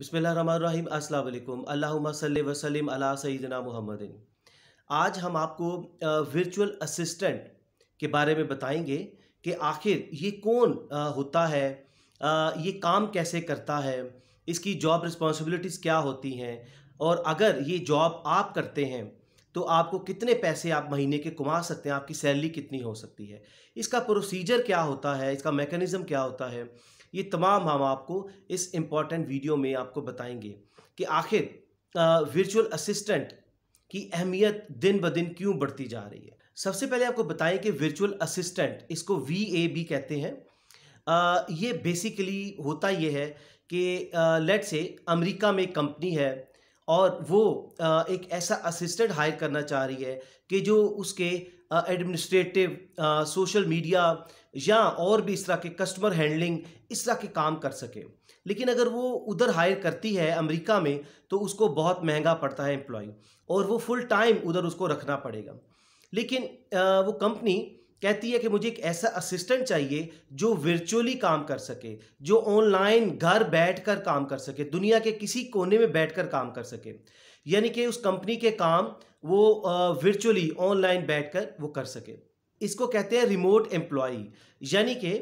बिसमीम अल्लाम अल्लाम वसलम अला सईदना मोहम्मद आज हम आपको वर्चुअल असिस्टेंट के बारे में बताएंगे कि आखिर ये कौन होता है ये काम कैसे करता है इसकी जॉब रिस्पॉन्सिबिलिटीज़ क्या होती हैं और अगर ये जॉब आप करते हैं तो आपको कितने पैसे आप महीने के कमा सकते हैं आपकी सैलरी कितनी हो सकती है इसका प्रोसीजर क्या होता है इसका मेकनिज़म क्या होता है ये तमाम हम आपको इस इम्पॉर्टेंट वीडियो में आपको बताएंगे कि आखिर वर्चुअल असिस्टेंट की अहमियत दिन ब दिन क्यों बढ़ती जा रही है सबसे पहले आपको बताएं कि वर्चुअल असिस्टेंट इसको वी ए भी कहते हैं आ, ये बेसिकली होता ये है कि लेट से अमेरिका में कंपनी है और वो आ, एक ऐसा असिस्टेंट हायर करना चाह रही है कि जो उसके एडमिनिस्ट्रेटिव सोशल मीडिया या और भी इस तरह के कस्टमर हैंडलिंग इस तरह के काम कर सके लेकिन अगर वो उधर हायर करती है अमेरिका में तो उसको बहुत महंगा पड़ता है एम्प्लॉय और वो फुल टाइम उधर उसको रखना पड़ेगा लेकिन आ, वो कंपनी कहती है कि मुझे एक ऐसा असिस्टेंट चाहिए जो वर्चुअली काम कर सके जो ऑनलाइन घर बैठकर काम कर सके दुनिया के किसी कोने में बैठकर काम कर सके यानी कि उस कंपनी के काम वो वर्चुअली ऑनलाइन बैठकर वो कर सके इसको कहते हैं रिमोट एम्प्लॉई यानी कि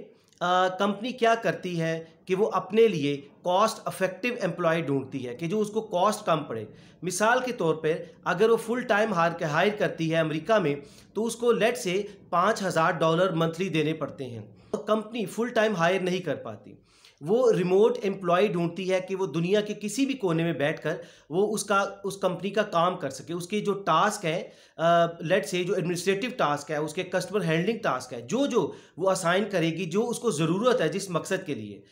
कंपनी क्या करती है कि वो अपने लिए कॉस्ट अफेक्टिव एम्प्लॉय ढूंढती है कि जो उसको कॉस्ट कम पड़े मिसाल के तौर पर अगर वो फुल टाइम हार हायर करती है अमेरिका में तो उसको लेट से पाँच हज़ार डॉलर मंथली देने पड़ते हैं तो कंपनी फुल टाइम हायर नहीं कर पाती वो रिमोट एम्प्लॉय ढूंढती है कि वो दुनिया के किसी भी कोने में बैठकर वो उसका उस कंपनी का काम कर सके उसके जो टास्क है लेट से जो एडमिनिस्ट्रेटिव टास्क है उसके कस्टमर हैंडलिंग टास्क है जो जो वो असाइन करेगी जो उसको ज़रूरत है जिस मकसद के लिए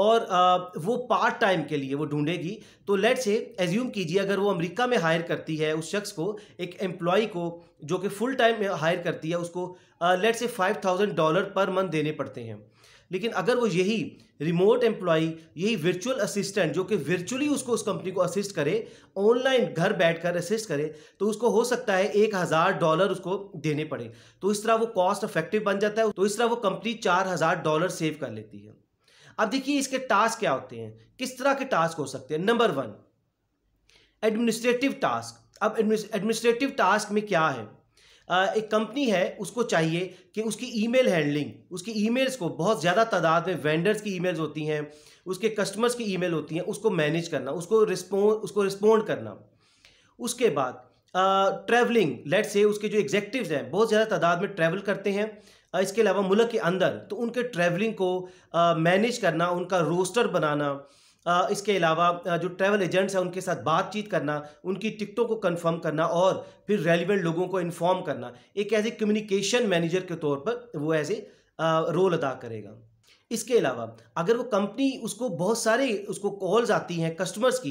और आ, वो पार्ट टाइम के लिए वो ढूंढेगी तो लेट से एज्यूम कीजिए अगर वो अमेरिका में हायर करती है उस शख्स को एक एम्प्लॉय को जो कि फुल टाइम हायर करती है उसको लेट से फाइव थाउजेंड डॉलर पर मंथ देने पड़ते हैं लेकिन अगर वो यही रिमोट एम्प्लॉई यही वर्चुअल असिस्टेंट जो कि वर्चुअली उसको उस कंपनी को असिस्ट करे ऑनलाइन घर बैठकर असिस्ट करे तो उसको हो सकता है एक हज़ार डॉलर उसको देने पड़े तो इस तरह वो कॉस्ट इफेक्टिव बन जाता है तो इस तरह वो कंपनी चार हज़ार डॉलर सेव कर लेती है अब देखिए इसके टास्क क्या होते हैं किस तरह के टास्क हो सकते हैं नंबर वन एडमिनिस्ट्रेटिव टास्क अब एडमिनिस्ट्रेटिव टास्क में क्या है एक कंपनी है उसको चाहिए कि उसकी ईमेल हैंडलिंग उसकी ईमेल्स को बहुत ज़्यादा तादाद में वेंडर्स की ईमेल्स होती हैं उसके कस्टमर्स की ईमेल होती हैं उसको मैनेज करना उसको रिस्पोंड उसको रिस्पोंड करना उसके बाद ट्रैवलिंग लेट से उसके जो एग्जेक्टिव हैं बहुत ज़्यादा तादाद में ट्रैवल करते हैं इसके अलावा मुल्क के अंदर तो उनके ट्रैवलिंग को मैनेज करना उनका रोस्टर बनाना इसके अलावा जो ट्रैवल एजेंट्स हैं उनके साथ बातचीत करना उनकी टिकटों को कंफर्म करना और फिर रेलिवेंट लोगों को इन्फॉर्म करना एक एज ए कम्युनिकेशन मैनेजर के तौर पर वो एज ए रोल अदा करेगा इसके अलावा अगर वो कंपनी उसको बहुत सारे उसको कॉल्स आती हैं कस्टमर्स की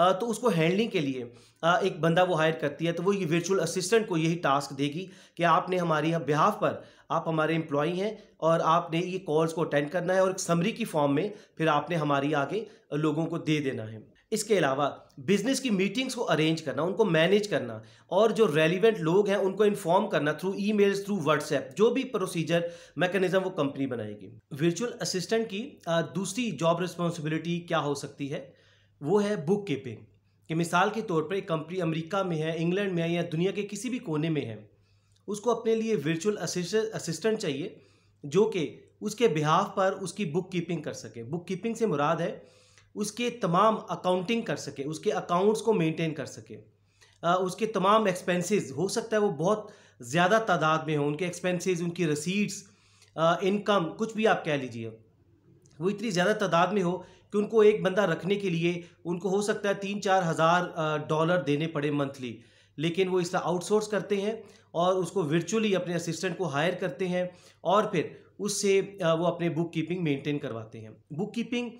तो उसको हैंडलिंग के लिए एक बंदा वो हायर करती है तो वो ये वर्चुअल असिस्टेंट को यही टास्क देगी कि आपने हमारी बिहाफ पर आप हमारे एम्प्लॉई हैं और आपने ये कॉल्स को अटेंड करना है और एक समरी की फॉर्म में फिर आपने हमारी आगे लोगों को दे देना है इसके अलावा बिजनेस की मीटिंग्स को अरेंज करना उनको मैनेज करना और जो रेलिवेंट लोग हैं उनको इन्फॉर्म करना थ्रू मेल्स थ्रू व्हाट्सएप जो भी प्रोसीजर मैकेनिज्म वो कंपनी बनाएगी वर्चुअल असिस्टेंट की दूसरी जॉब रिस्पॉन्सिबिलिटी क्या हो सकती है वो है बुक कीपिंग कि मिसाल के तौर पर एक कंपनी अमेरिका में है इंग्लैंड में है या दुनिया के किसी भी कोने में है उसको अपने लिए वर्चुअल असिस्टेंट चाहिए जो कि उसके बिहाफ पर उसकी बुक कीपिंग कर सके बुक कीपिंग से मुराद है उसके तमाम अकाउंटिंग कर सके उसके अकाउंट्स को मेंटेन कर सके उसके तमाम एक्सपेंसेस हो सकता है वो बहुत ज़्यादा तादाद में हो उनके एक्सपेंसेस उनकी रसीड्स इनकम कुछ भी आप कह लीजिए वो इतनी ज़्यादा तादाद में हो कि उनको एक बंदा रखने के लिए उनको हो सकता है तीन चार हज़ार डॉलर देने पड़े मंथली लेकिन वो इसका आउटसोर्स करते हैं और उसको वर्चुअली अपने असिस्टेंट को हायर करते हैं और फिर उससे वो अपने बुक कीपिंग मेंटेन करवाते हैं बुक कीपिंग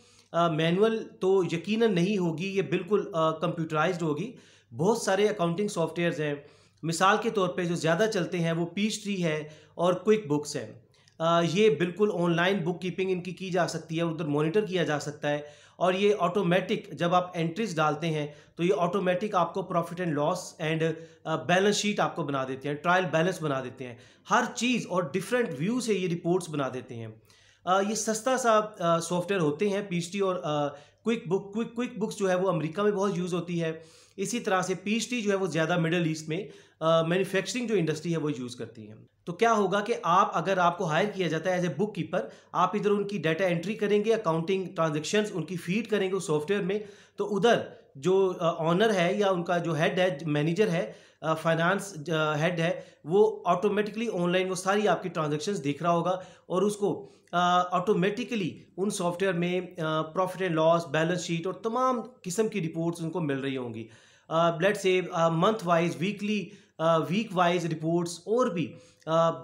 मैनुअल तो यकीन नहीं होगी ये बिल्कुल कंप्यूटराइज होगी बहुत सारे अकाउंटिंग सॉफ्टवेयर्स हैं मिसाल के तौर पे जो ज़्यादा चलते हैं वो पीच ट्री है और क्विक बुक्स हैं ये बिल्कुल ऑनलाइन बुक कीपिंग इनकी की जा सकती है उधर मॉनिटर किया जा सकता है और ये ऑटोमेटिक जब आप एंट्रीज डालते हैं तो ये ऑटोमेटिक आपको profit and loss and balance sheet आपको बना देते हैं ट्रायल बैलेंस बना देते हैं हर चीज़ और डिफरेंट व्यू से ये रिपोर्ट्स बना देते हैं आ, uh, ये सस्ता सा सॉफ्टवेयर uh, होते हैं पी और आ, quick book quick quick books जो है वो अमेरिका में बहुत यूज़ होती है इसी तरह से पी जो है वो ज़्यादा मिडल ईस्ट में मैन्युफैक्चरिंग uh, जो इंडस्ट्री है वो यूज़ करती है तो क्या होगा कि आप अगर आपको हायर किया जाता है एज ए बुक कीपर आप इधर उनकी डाटा एंट्री करेंगे अकाउंटिंग ट्रांजेक्शन उनकी फीड करेंगे उस सॉफ्टवेयर में तो उधर जो ऑनर है या उनका जो हेड है मैनेजर है फाइनेंस हेड है वो ऑटोमेटिकली ऑनलाइन वो सारी आपकी ट्रांजेक्शन्स देख रहा होगा और उसको ऑटोमेटिकली उन सॉफ्टवेयर में profit and loss balance sheet और तमाम किस्म की रिपोर्ट्स उनको मिल रही होंगी ब्लड से month wise weekly week wise reports और भी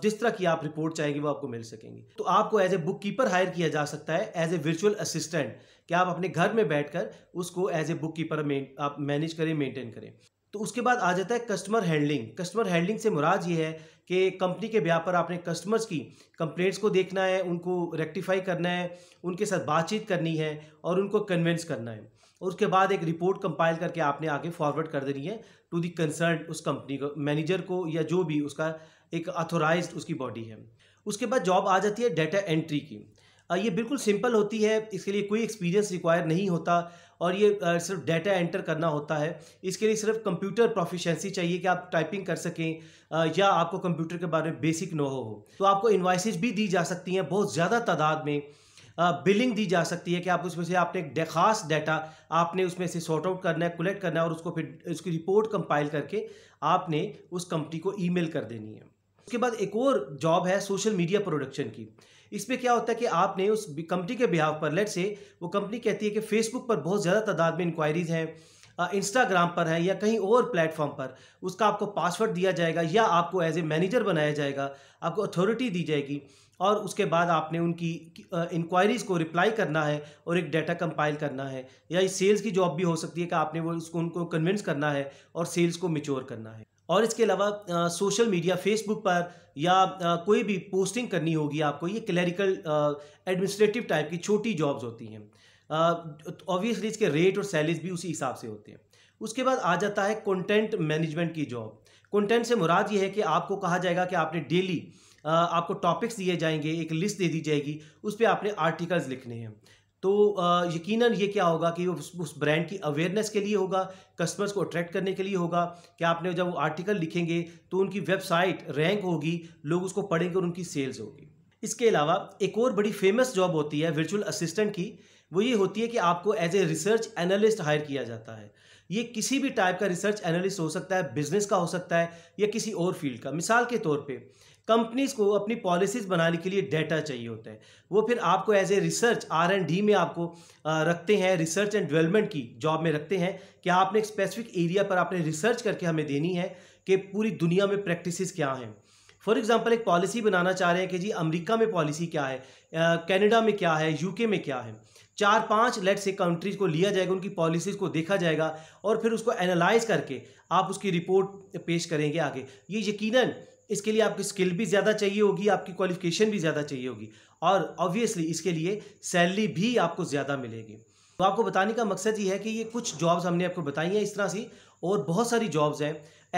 जिस तरह की आप रिपोर्ट चाहेंगे वो आपको मिल सकेंगी तो आपको as a bookkeeper hire किया जा सकता है एज ए वर्चुअल असिस्टेंट कि आप अपने घर में बैठकर उसको एज ए बुक कीपर आप मैनेज करें मेंटेन करें तो उसके बाद आ जाता है कस्टमर हैंडलिंग कस्टमर हैंडलिंग से मुराद ये है कि कंपनी के ब्याह पर आपने कस्टमर्स की कंप्लेंट्स को देखना है उनको रेक्टिफाई करना है उनके साथ बातचीत करनी है और उनको कन्विंस करना है और उसके बाद एक रिपोर्ट कंपाइल करके आपने आगे फॉरवर्ड कर देनी है टू दी कंसर्न उस कंपनी को मैनेजर को या जो भी उसका एक अथोराइज उसकी बॉडी है उसके बाद जॉब आ जाती है डेटा एंट्री की ये बिल्कुल सिंपल होती है इसके लिए कोई एक्सपीरियंस रिक्वायर नहीं होता और ये सिर्फ डाटा एंटर करना होता है इसके लिए सिर्फ कंप्यूटर प्रोफिशेंसी चाहिए कि आप टाइपिंग कर सकें या आपको कंप्यूटर के बारे में बेसिक नो हो तो आपको इन्वाइसिस भी दी जा सकती हैं बहुत ज़्यादा तादाद में बिलिंग दी जा सकती है कि आप उसमें से आपने एक खास डाटा आपने उसमें से सॉर्ट आउट करना है कलेक्ट करना है और उसको फिर उसकी रिपोर्ट कंपाइल करके आपने उस कंपनी को ईमेल कर देनी है उसके बाद एक और जॉब है सोशल मीडिया प्रोडक्शन की इसमें क्या होता है कि आपने उस कंपनी के बिहाव पर लेट से वो कंपनी कहती है कि फेसबुक पर बहुत ज़्यादा तादाद में इंक्वायरीज हैं इंस्टाग्राम पर है या कहीं और प्लेटफॉर्म पर उसका आपको पासवर्ड दिया जाएगा या आपको एज ए मैनेजर बनाया जाएगा आपको अथॉरिटी दी जाएगी और उसके बाद आपने उनकी इंक्वायरीज़ को रिप्लाई करना है और एक डाटा कंपाइल करना है या सेल्स की जॉब भी हो सकती है कि आपने वो उसको उनको कन्विंस करना है और सेल्स को मिच्योर करना है और इसके अलावा सोशल मीडिया फेसबुक पर या आ, कोई भी पोस्टिंग करनी होगी आपको ये क्लरिकल एडमिनिस्ट्रेटिव टाइप की छोटी जॉब्स होती हैं ऑब्वियसली इसके रेट और सैलरीज भी उसी हिसाब से होते हैं उसके बाद आ जाता है कंटेंट मैनेजमेंट की जॉब कंटेंट से मुराद ये है कि आपको कहा जाएगा कि आपने डेली आपको टॉपिक्स दिए जाएंगे एक लिस्ट दे दी जाएगी उस पर आपने आर्टिकल्स लिखने हैं तो यकीनन ये क्या होगा कि उस उस ब्रांड की अवेयरनेस के लिए होगा कस्टमर्स को अट्रैक्ट करने के लिए होगा कि आपने जब वो आर्टिकल लिखेंगे तो उनकी वेबसाइट रैंक होगी लोग उसको पढ़ेंगे और उनकी सेल्स होगी इसके अलावा एक और बड़ी फेमस जॉब होती है वर्चुअल असिस्टेंट की वो ये होती है कि आपको as a research analyst hire किया जाता है ये किसी भी टाइप का रिसर्च एनालिस्ट हो सकता है बिजनेस का हो सकता है या किसी और फील्ड का मिसाल के तौर पर कंपनीज को अपनी पॉलिसीज़ बनाने के लिए डेटा चाहिए होता है वो फिर आपको as a research R and D में आपको रखते हैं रिसर्च एंड डेवलपमेंट की जॉब में रखते हैं कि आपने एक स्पेसिफिक एरिया पर आपने रिसर्च करके हमें देनी है कि पूरी दुनिया में प्रैक्टिस क्या हैं फॉर एग्जाम्पल एक पॉलिसी बनाना चाह रहे हैं कि जी अमेरिका में पॉलिसी क्या है कनाडा में क्या है यूके में क्या है चार पांच लेट से कंट्रीज को लिया जाएगा उनकी पॉलिसीज़ को देखा जाएगा और फिर उसको एनालाइज करके आप उसकी रिपोर्ट पेश करेंगे आगे ये यकीनन इसके लिए आपकी स्किल भी ज़्यादा चाहिए होगी आपकी क्वालिफिकेशन भी ज़्यादा चाहिए होगी और ऑब्वियसली इसके लिए सैलरी भी आपको ज़्यादा मिलेगी तो आपको बताने का मकसद ये है कि ये कुछ जॉब्स हमने आपको बताई हैं इस तरह से और बहुत सारी जॉब्स हैं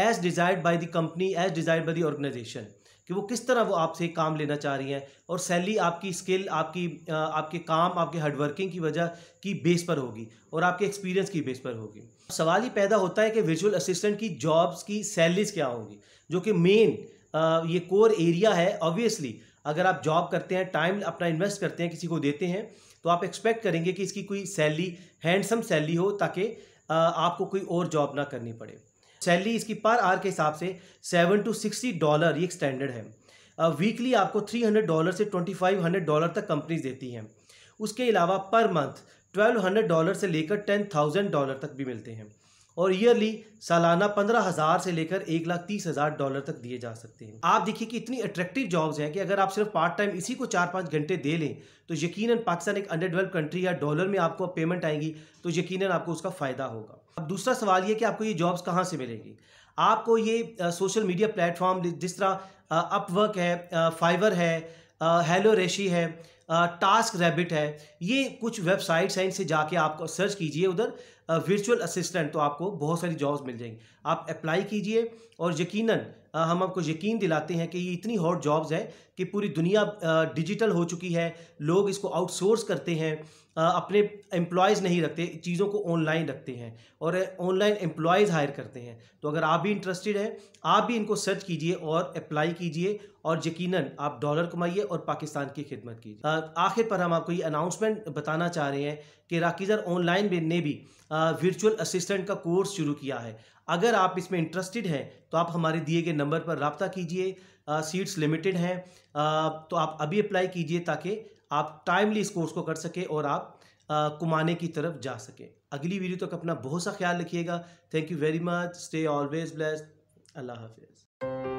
as desired by the company as desired by the organization कि वो किस तरह वो आपसे काम लेना चाह रही हैं और सैलरी आपकी स्किल आपकी आपके काम आपके हार्डवर्किंग की वजह की बेस पर होगी और आपके एक्सपीरियंस की बेस पर होगी सवाल ही पैदा होता है कि विजुअल असिस्टेंट की जॉब्स की सैलरीज क्या होंगी जो कि मेन ये कोर एरिया है ऑब्वियसली अगर आप जॉब करते हैं टाइम अपना इन्वेस्ट करते हैं किसी को देते हैं तो आप एक्सपेक्ट करेंगे कि इसकी कोई सैलरी हैंडसम सैलरी हो ताकि आपको कोई और जॉब ना करनी पड़े सैलरी इसकी पर आर के हिसाब से सेवन टू सिक्सटी डॉलर ये स्टैंडर्ड है वीकली आपको थ्री हंड्रेड डॉलर से ट्वेंटी फाइव हंड्रेड डॉलर तक कंपनीज देती हैं उसके अलावा per month twelve hundred dollar से लेकर टेन थाउजेंड डॉलर तक भी मिलते हैं और ईयरली सालाना पंद्रह हज़ार से लेकर एक लाख तीस हज़ार डॉलर तक दिए जा सकते हैं आप देखिए कि इतनी अट्रैक्टिव जॉब्स हैं कि अगर आप सिर्फ पार्ट टाइम इसी को चार पाँच घंटे दे लें तो यकीनन पाकिस्तान एक अंडर डेवलप कंट्री या डॉलर में आपको पेमेंट आएगी तो यकीनन आपको उसका फ़ायदा होगा अब दूसरा सवाल ये कि आपको ये जॉब्स कहाँ से मिलेंगी आपको ये सोशल मीडिया प्लेटफॉर्म जिस तरह अपवर्क है फाइवर है हेलो रेशी है टास्क रैबिट है ये कुछ वेबसाइट्स हैं इनसे जाके आप सर्च कीजिए उधर वर्चुअल असिस्टेंट तो आपको बहुत सारी जॉब्स मिल जाएंगी आप अप्लाई कीजिए और यकीनन हम आपको यकीन दिलाते हैं कि ये इतनी हॉट जॉब्स है कि पूरी दुनिया डिजिटल हो चुकी है लोग इसको आउटसोर्स करते हैं अपने एम्प्लॉयज़ नहीं रखते चीज़ों को ऑनलाइन रखते हैं और ऑनलाइन एम्प्लॉयज़ हायर करते हैं तो अगर आप भी इंटरेस्टेड हैं आप भी इनको सर्च कीजिए और अप्लाई कीजिए और यकीनन आप डॉलर कमाइए और पाकिस्तान की खिदमत कीजिए आखिर पर हम आपको ये अनाउंसमेंट बताना चाह रहे हैं कि राकीज़र ऑनलाइन ने भी वर्चुअल असिस्टेंट का कोर्स शुरू किया है अगर आप इसमें इंटरेस्टेड हैं तो आप हमारे दिए गए नंबर पर रबता कीजिए सीट्स लिमिटेड हैं तो आप अभी अप्लाई कीजिए ताकि आप टाइमली इस कोर्स को कर सकें और आप आ, कुमाने की तरफ जा सकें अगली वीडियो तक तो अपना बहुत सा ख्याल रखिएगा thank you very much stay always blessed अल्लाह हाफिज़